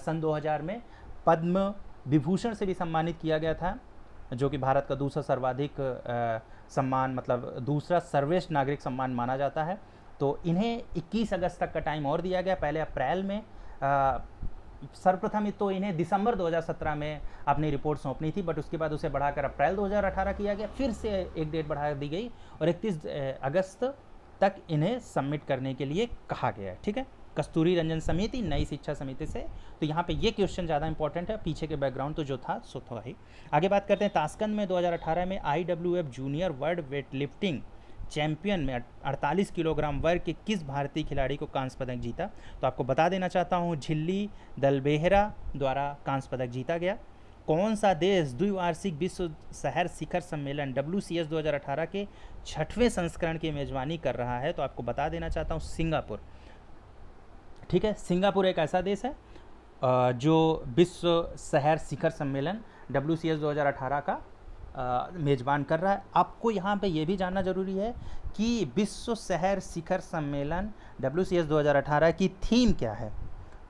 सन 2000 में पद्म विभूषण से भी सम्मानित किया गया था जो कि भारत का दूसरा सर्वाधिक सम्मान मतलब दूसरा सर्वेश नागरिक सम्मान माना जाता है तो इन्हें 21 अगस्त तक का टाइम और दिया गया पहले अप्रैल में सर्वप्रथम तो इन्हें दिसंबर 2017 में अपनी रिपोर्ट सौंपनी थी बट उसके बाद उसे बढ़ाकर अप्रैल 2018 किया गया फिर से एक डेट बढ़ा दी गई और 31 अगस्त तक इन्हें सबमिट करने के लिए कहा गया ठीक है कस्तूरी रंजन समिति नई शिक्षा समिति से तो यहाँ पे ये क्वेश्चन ज़्यादा इंपॉर्टेंट है पीछे के बैकग्राउंड तो जो था सो था ही आगे बात करते हैं ताशकंद में 2018 में आई junior world weightlifting champion में 48 किलोग्राम वर्ग के किस भारतीय खिलाड़ी को कांस्य पदक जीता तो आपको बता देना चाहता हूँ झिल्ली दलबेहरा द्वारा कांस्य पदक जीता गया कौन सा देश द्विवार्षिक विश्व शहर शिखर सम्मेलन डब्ल्यू सी एस दो के छठवें संस्करण की मेज़बानी कर रहा है तो आपको बता देना चाहता हूँ सिंगापुर ठीक है सिंगापुर एक ऐसा देश है जो विश्व शहर शिखर सम्मेलन डब्ल्यू सी एस दो हज़ार अठारह का मेज़बान कर रहा है आपको यहाँ पे ये भी जानना ज़रूरी है कि विश्व शहर शिखर सम्मेलन डब्ल्यू सी एस दो हज़ार अठारह की थीम क्या है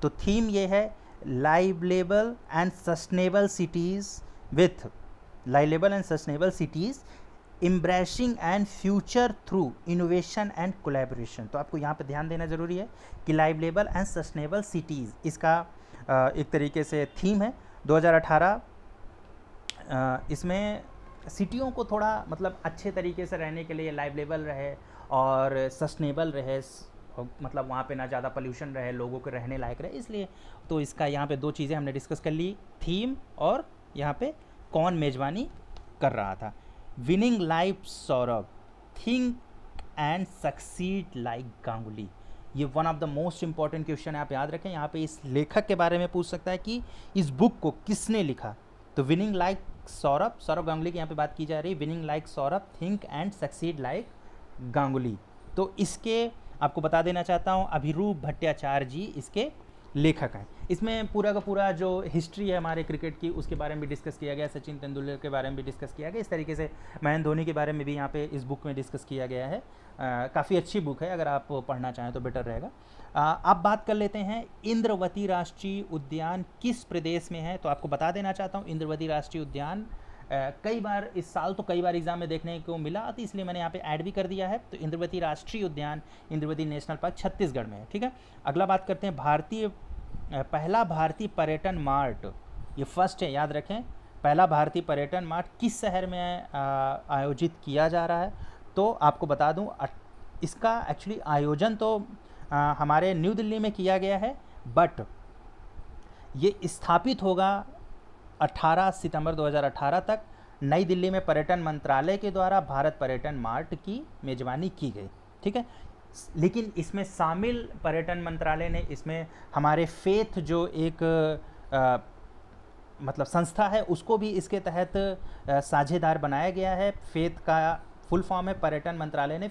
तो थीम ये है liveable and sustainable cities with liveable and sustainable cities embracing and future through innovation and collaboration तो आपको यहाँ पर ध्यान देना ज़रूरी है कि लाइवलेबल एंड सस्टेनेबल सिटीज़ इसका एक तरीके से थीम है 2018 इसमें सिटियों को थोड़ा मतलब अच्छे तरीके से रहने के लिए लाइवलेबल रहे और सस्टेनेबल रहे मतलब वहाँ पे ना ज़्यादा पोल्यूशन रहे लोगों के रहने लायक रहे इसलिए तो इसका यहाँ पे दो चीज़ें हमने डिस्कस कर ली थीम और यहाँ पे कौन मेज़बानी कर रहा था winning life Sourav think and succeed like Ganguly ये one of the most important question है आप याद रखें यहाँ पे इस लेखक के बारे में पूछ सकता है कि इस बुक को किसने लिखा तो विनिंग लाइक सौरभ सौरभ गांगुली की यहाँ पे बात की जा रही है winning like Sourav think and succeed like Ganguly तो इसके आपको बता देना चाहता हूँ अभिरूप भट्टाचार्य जी इसके लेखक हैं इसमें पूरा का पूरा जो हिस्ट्री है हमारे क्रिकेट की उसके बारे में भी डिस्कस किया गया सचिन तेंदुलकर के बारे में भी डिस्कस किया गया इस तरीके से महेंद्र धोनी के बारे में भी यहाँ पे इस बुक में डिस्कस किया गया है काफ़ी अच्छी बुक है अगर आप पढ़ना चाहें तो बेटर रहेगा आप बात कर लेते हैं इंद्रवती राष्ट्रीय उद्यान किस प्रदेश में है तो आपको बता देना चाहता हूँ इंद्रवती राष्ट्रीय उद्यान कई बार इस साल तो कई बार एग्जाम में देखने को मिला तो इसलिए मैंने यहाँ पे ऐड भी कर दिया है तो इंद्रवती राष्ट्रीय उद्यान इंद्रवती नेशनल पार्क छत्तीसगढ़ में है ठीक है अगला बात करते हैं भारतीय पहला भारतीय पर्यटन मार्ट ये फर्स्ट है याद रखें पहला भारतीय पर्यटन मार्ट किस शहर में आयोजित किया जा रहा है तो आपको बता दूं इसका एक्चुअली आयोजन तो हमारे न्यू दिल्ली में किया गया है बट ये स्थापित होगा 18 सितंबर 2018 तक नई दिल्ली में पर्यटन मंत्रालय के द्वारा भारत पर्यटन मार्ट की मेजबानी की गई ठीक है लेकिन इसमें शामिल पर्यटन मंत्रालय ने इसमें हमारे फेथ जो एक आ, मतलब संस्था है उसको भी इसके तहत साझेदार बनाया गया है फेथ का फुल फॉर्म है पर्यटन मंत्रालय ने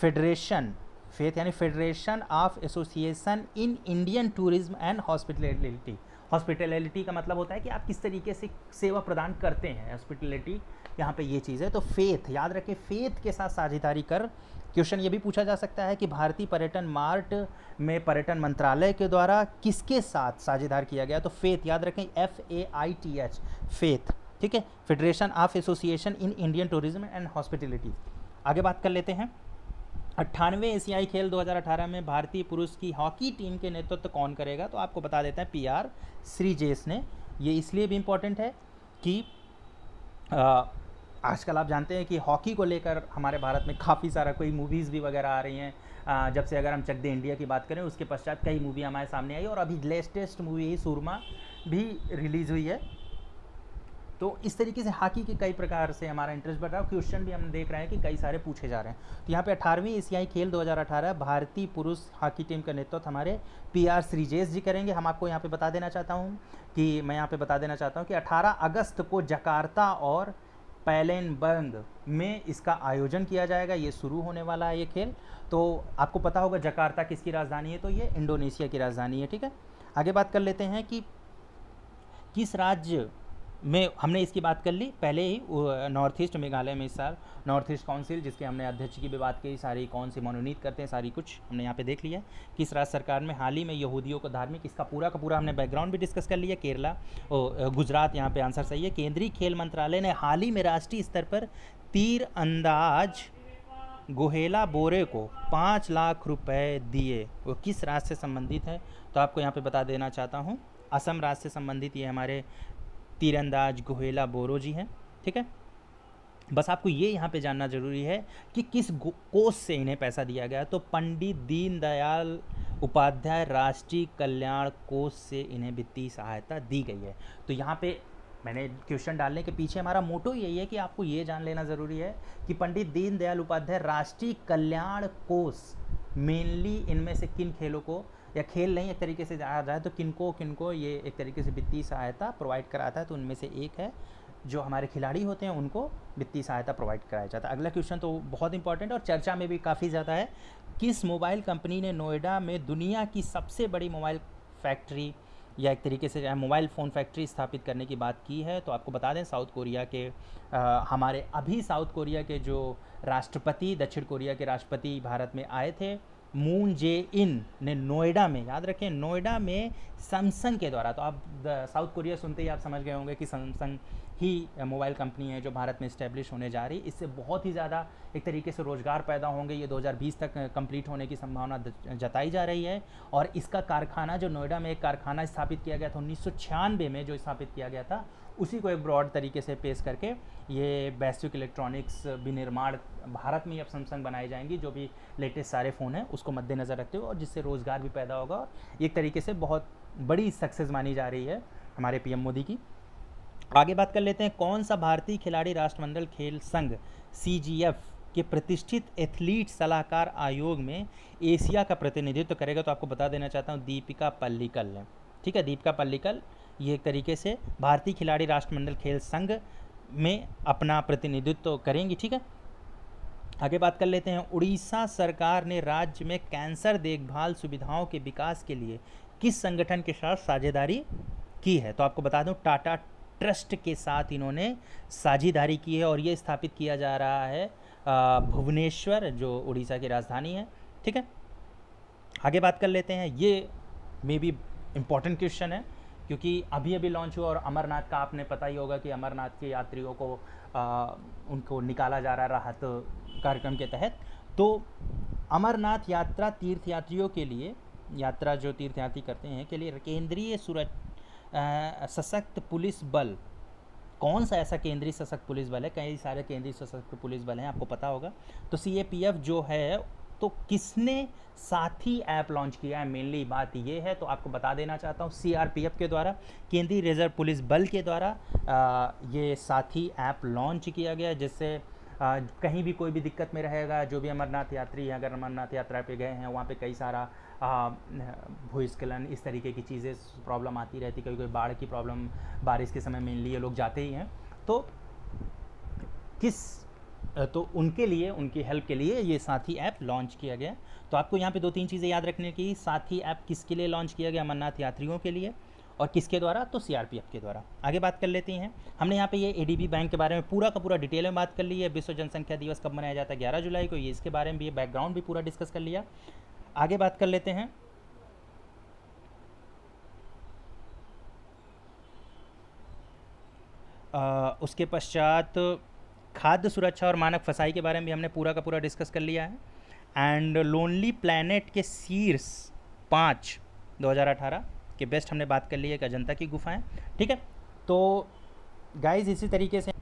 फेडरेशन फेथ यानी federation of association in Indian tourism and hospitality hospitality का मतलब होता है कि आप किस तरीके से सेवा प्रदान करते हैं हॉस्पिटलिटी यहाँ पे ये चीज़ है तो फेथ याद रखें फेथ के साथ साझेदारी कर क्वेश्चन ये भी पूछा जा सकता है कि भारतीय पर्यटन मार्ट में पर्यटन मंत्रालय के द्वारा किसके साथ साझेदार किया गया तो फेथ याद रखें F A I T H FAITH ठीक है federation of association in Indian tourism and hospitality आगे बात कर लेते हैं अट्ठानवे एशियाई खेल 2018 में भारतीय पुरुष की हॉकी टीम के नेतृत्व तो कौन करेगा तो आपको बता देते हैं पीआर श्रीजेश ने ये इसलिए भी इम्पोर्टेंट है कि आजकल आप जानते हैं कि हॉकी को लेकर हमारे भारत में काफ़ी सारा कोई मूवीज़ भी वगैरह आ रही हैं जब से अगर हम चक दे इंडिया की बात करें उसके पश्चात कई मूवी हमारे सामने आई और अभी लेटेस्ट मूवी सूरमा भी रिलीज़ हुई है तो इस तरीके से हॉकी के कई प्रकार से हमारा इंटरेस्ट बढ़ रहा है क्वेश्चन भी हम देख रहे हैं कि कई सारे पूछे जा रहे हैं तो यहाँ पे अठारहवीं एशियाई खेल 2018 भारतीय पुरुष हॉकी टीम का नेतृत्व हमारे पी आर श्रीजेश जी करेंगे हम आपको यहाँ पे बता देना चाहता हूँ कि मैं यहाँ पे बता देना चाहता हूँ कि अठारह अगस्त को जकार्ता और पैलेनबर्ग में इसका आयोजन किया जाएगा ये शुरू होने वाला है ये खेल तो आपको पता होगा जकार्ता किसकी राजधानी है तो ये इंडोनेशिया की राजधानी है ठीक है आगे बात कर लेते हैं कि किस राज्य में हमने इसकी बात कर ली पहले ही नॉर्थ ईस्ट मेघालय में इस साल नॉर्थ ईस्ट काउंसिल जिसके हमने अध्यक्ष की भी बात की सारी कौन सी मनोनीत करते हैं सारी कुछ हमने यहाँ पे देख लिया किस राज्य सरकार में हाल ही में यहूदियों को धार्मिक इसका पूरा का पूरा हमने बैकग्राउंड भी डिस्कस कर लिया केरला गुजरात यहाँ पर आंसर सही है केंद्रीय खेल मंत्रालय ने हाल ही में राष्ट्रीय स्तर पर तीर अंदाज गोहेला बोरे को पाँच लाख रुपये दिए वो किस राज्य से संबंधित है तो आपको यहाँ पर बता देना चाहता हूँ असम राज्य से संबंधित ये हमारे तीरंदाज गोहेला बोरो जी हैं ठीक है बस आपको ये यहाँ पे जानना जरूरी है कि किस कोष से इन्हें पैसा दिया गया तो पंडित दीनदयाल उपाध्याय राष्ट्रीय कल्याण कोष से इन्हें वित्तीय सहायता दी गई है तो यहाँ पे मैंने क्वेश्चन डालने के पीछे हमारा मोटो यही है कि आपको ये जान लेना ज़रूरी है कि पंडित दीनदयाल उपाध्याय राष्ट्रीय कल्याण कोष मेनली इनमें से किन खेलों को या खेल नहीं एक तरीके से आ रहा है तो किनको किनको ये एक तरीके से वित्तीय सहायता प्रोवाइड कराता है तो उनमें से एक है जो हमारे खिलाड़ी होते हैं उनको वित्तीय सहायता प्रोवाइड कराया जाता है अगला क्वेश्चन तो बहुत इंपॉर्टेंट और चर्चा में भी काफ़ी ज़्यादा है किस मोबाइल कंपनी ने नोएडा में दुनिया की सबसे बड़ी मोबाइल फैक्ट्री या एक तरीके से मोबाइल फ़ोन फैक्ट्री स्थापित करने की बात की है तो आपको बता दें साउथ कोरिया के आ, हमारे अभी साउथ कोरिया के जो राष्ट्रपति दक्षिण कोरिया के राष्ट्रपति भारत में आए थे मून जे इन ने नोएडा में याद रखें नोएडा में सैमसंग के द्वारा तो आप साउथ कोरिया सुनते ही आप समझ गए होंगे कि सैमसंग ही मोबाइल कंपनी है जो भारत में इस्टेब्लिश होने जा रही इससे बहुत ही ज़्यादा एक तरीके से रोज़गार पैदा होंगे ये 2020 तक कंप्लीट होने की संभावना जताई जा रही है और इसका कारखाना जो नोएडा में एक कारखाना स्थापित किया गया था उन्नीस में जो स्थापित किया गया था उसी को एक ब्रॉड तरीके से पेश करके ये बेसिक इलेक्ट्रॉनिक्स विनिर्माण भारत में अब सैमसंग बनाए जाएंगी जो भी लेटेस्ट सारे फ़ोन हैं उसको मद्देनज़र रखते हुए और जिससे रोज़गार भी पैदा होगा और एक तरीके से बहुत बड़ी सक्सेस मानी जा रही है हमारे पीएम मोदी की आगे बात कर लेते हैं कौन सा भारतीय खिलाड़ी राष्ट्रमंडल खेल संघ सी के प्रतिष्ठित एथलीट सलाहकार आयोग में एशिया का प्रतिनिधित्व तो करेगा तो आपको बता देना चाहता हूँ दीपिका पल्लिकल ने ठीक है दीपिका पल्लिकल ये एक तरीके से भारतीय खिलाड़ी राष्ट्रमंडल खेल संघ में अपना प्रतिनिधित्व करेंगी ठीक है आगे बात कर लेते हैं उड़ीसा सरकार ने राज्य में कैंसर देखभाल सुविधाओं के विकास के लिए किस संगठन के साथ साझेदारी की है तो आपको बता दूं टाटा ट्रस्ट के साथ इन्होंने साझेदारी की है और ये स्थापित किया जा रहा है भुवनेश्वर जो उड़ीसा की राजधानी है ठीक है आगे बात कर लेते हैं ये मे बी इम्पॉर्टेंट क्वेश्चन है क्योंकि अभी अभी लॉन्च हुआ और अमरनाथ का आपने पता ही होगा कि अमरनाथ के यात्रियों को आ, उनको निकाला जा रहा है राहत कार्यक्रम के तहत तो अमरनाथ यात्रा तीर्थयात्रियों के लिए यात्रा जो तीर्थयात्री करते हैं के लिए केंद्रीय सुरक्ष सशक्त पुलिस बल कौन सा ऐसा केंद्रीय सशक्त पुलिस बल है कई सारे केंद्रीय सशक्त पुलिस बल हैं आपको पता होगा तो सी जो है तो किसने साथी ऐप लॉन्च किया है मेनली बात ये है तो आपको बता देना चाहता हूँ सीआरपीएफ के द्वारा केंद्रीय रिजर्व पुलिस बल के द्वारा ये साथी ऐप लॉन्च किया गया जिससे आ, कहीं भी कोई भी दिक्कत में रहेगा जो भी अमरनाथ यात्री हैं अगर अमरनाथ यात्रा पे गए हैं वहाँ पे कई सारा भूस्खलन इस तरीके की चीज़ें प्रॉब्लम आती रहती कभी कोई बाढ़ की प्रॉब्लम बारिश के समय मेनली ये लोग जाते ही हैं तो किस तो उनके लिए उनकी हेल्प के लिए ये साथी ऐप लॉन्च किया गया तो आपको यहाँ पे दो तीन चीज़ें याद रखने की साथी ऐप किसके लिए लॉन्च किया गया अमरनाथ यात्रियों के लिए और किसके द्वारा तो सी के द्वारा आगे बात कर लेती हैं हमने यहाँ पे ये ए बैंक के बारे में पूरा का पूरा डिटेल में बात कर ली है विश्व जनसंख्या दिवस कब मनाया जाता है ग्यारह जुलाई को ये इसके बारे में भी बैकग्राउंड भी पूरा डिस्कस कर लिया आगे बात कर लेते हैं आ, उसके पश्चात खाद्य सुरक्षा और मानक फसाई के बारे में भी हमने पूरा का पूरा डिस्कस कर लिया है एंड लोनली प्लानट के सीर्स पाँच दो के बेस्ट हमने बात कर ली है एक अजंता की गुफाएँ ठीक है तो गाइज इसी तरीके से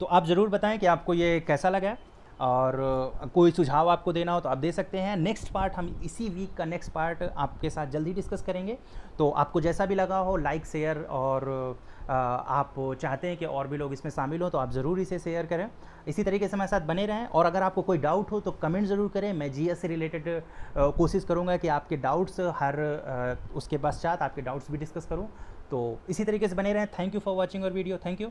तो आप ज़रूर बताएं कि आपको ये कैसा लगा है और कोई सुझाव आपको देना हो तो आप दे सकते हैं नेक्स्ट पार्ट हम इसी वीक का नेक्स्ट पार्ट आपके साथ जल्दी डिस्कस करेंगे तो आपको जैसा भी लगा हो लाइक शेयर और आप चाहते हैं कि और भी लोग इसमें शामिल हों तो आप ज़रूर इसे शेयर करें इसी तरीके से हमारे साथ बने रहें और अगर आपको कोई डाउट हो तो कमेंट ज़रूर करें मैं जी से रिलेटेड कोशिश करूँगा कि आपके डाउट्स हर उसके पश्चात आपके डाउट्स भी डिस्कस करूँ तो इसी तरीके से बने रहें थैंक यू फॉर वॉचिंग और वीडियो थैंक यू